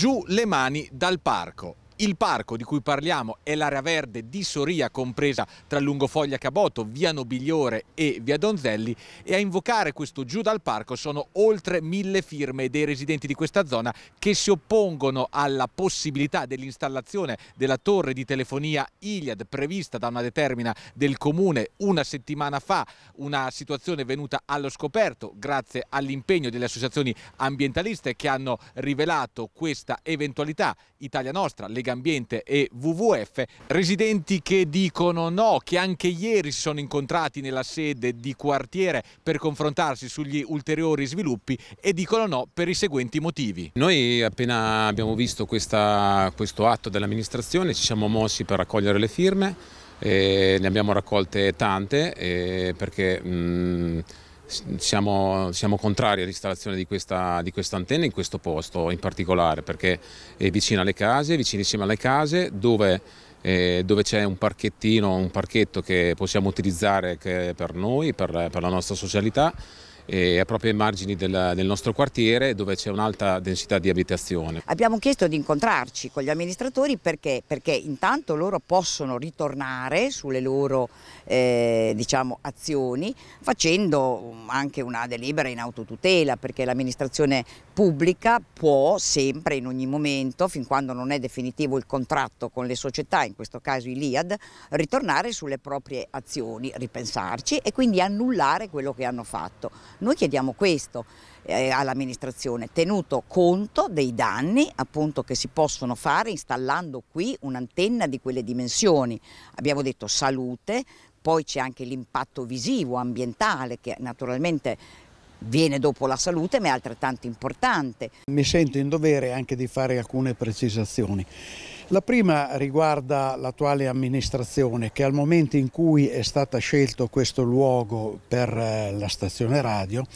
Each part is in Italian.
giù le mani dal parco. Il parco di cui parliamo è l'area verde di Soria, compresa tra Lungofoglia Caboto, via Nobigliore e via Donzelli e a invocare questo giù dal parco sono oltre mille firme dei residenti di questa zona che si oppongono alla possibilità dell'installazione della torre di telefonia Iliad prevista da una determina del comune una settimana fa, una situazione venuta allo scoperto grazie all'impegno delle associazioni ambientaliste che hanno rivelato questa eventualità. Italia Nostra, Lega Lega Ambiente e WWF, residenti che dicono no, che anche ieri si sono incontrati nella sede di quartiere per confrontarsi sugli ulteriori sviluppi e dicono no per i seguenti motivi. Noi appena abbiamo visto questa, questo atto dell'amministrazione ci siamo mossi per raccogliere le firme, eh, ne abbiamo raccolte tante eh, perché... Mh, mm, siamo, siamo contrari all'installazione di questa, di questa, antenna in questo posto in particolare perché è vicino alle case, vicinissima alle case dove, eh, dove c'è un parchettino, un parchetto che possiamo utilizzare che per noi, per, per la nostra socialità eh, proprio ai margini del, del nostro quartiere dove c'è un'alta densità di abitazione. Abbiamo chiesto di incontrarci con gli amministratori perché, perché intanto loro possono ritornare sulle loro eh, diciamo, azioni facendo um, anche una delibera in autotutela perché l'amministrazione pubblica può sempre in ogni momento fin quando non è definitivo il contratto con le società, in questo caso Iliad, ritornare sulle proprie azioni, ripensarci e quindi annullare quello che hanno fatto. Noi chiediamo questo eh, all'amministrazione, tenuto conto dei danni appunto, che si possono fare installando qui un'antenna di quelle dimensioni. Abbiamo detto salute, poi c'è anche l'impatto visivo, ambientale, che naturalmente viene dopo la salute ma è altrettanto importante. Mi sento in dovere anche di fare alcune precisazioni. La prima riguarda l'attuale amministrazione che al momento in cui è stato scelto questo luogo per eh, la stazione radio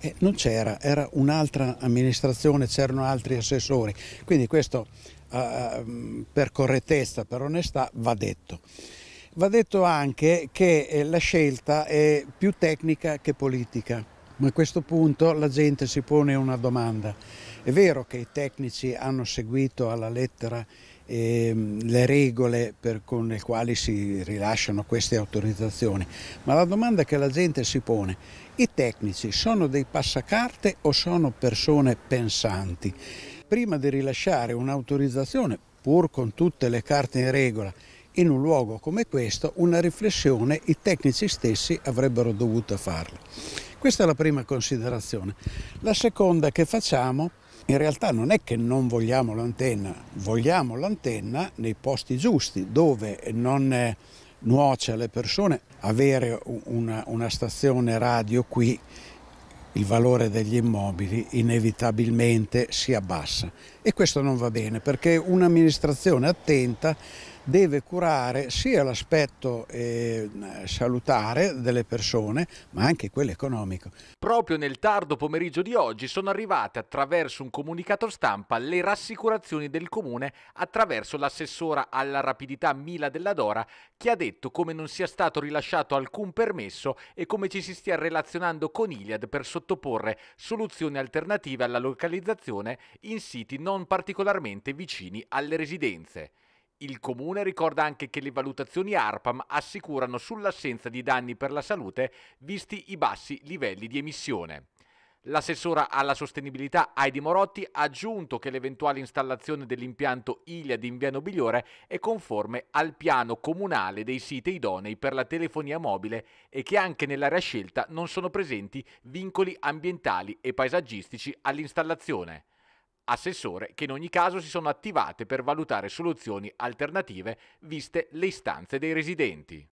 eh, non c'era, era, un'altra amministrazione, c'erano altri assessori, quindi questo eh, eh per correttezza, per onestà va detto. Va detto anche che eh, la scelta è più tecnica che politica, ma a questo punto la gente si pone una domanda. È vero che i tecnici hanno seguito alla lettera Ehm, le regole per, con le quali si rilasciano queste autorizzazioni, ma la domanda che la gente si pone, i tecnici sono dei passacarte o sono persone pensanti? Prima di rilasciare un'autorizzazione, pur con tutte le carte in regola, in un luogo come questo, una riflessione i tecnici stessi avrebbero dovuto farla. Questa è la prima considerazione. La seconda che facciamo in realtà non è che non vogliamo l'antenna, vogliamo l'antenna nei posti giusti, dove non eh, nuoce alle persone. Avere una, una stazione radio qui, il valore degli immobili inevitabilmente si abbassa e questo non va bene perché un'amministrazione attenta deve curare sia l'aspetto eh, salutare delle persone, ma anche quello economico. Proprio nel tardo pomeriggio di oggi sono arrivate attraverso un comunicato stampa le rassicurazioni del comune attraverso l'assessora alla rapidità Mila della Dora che ha detto come non sia stato rilasciato alcun permesso e come ci si stia relazionando con Iliad per sottoporre soluzioni alternative alla localizzazione in siti non particolarmente vicini alle residenze. Il comune ricorda anche che le valutazioni ARPAM assicurano sull'assenza di danni per la salute visti i bassi livelli di emissione. L'assessora alla sostenibilità Heidi Morotti ha aggiunto che l'eventuale installazione dell'impianto Iliad in Viano Bigliore è conforme al piano comunale dei siti idonei per la telefonia mobile e che anche nell'area scelta non sono presenti vincoli ambientali e paesaggistici all'installazione assessore, che in ogni caso si sono attivate per valutare soluzioni alternative viste le istanze dei residenti.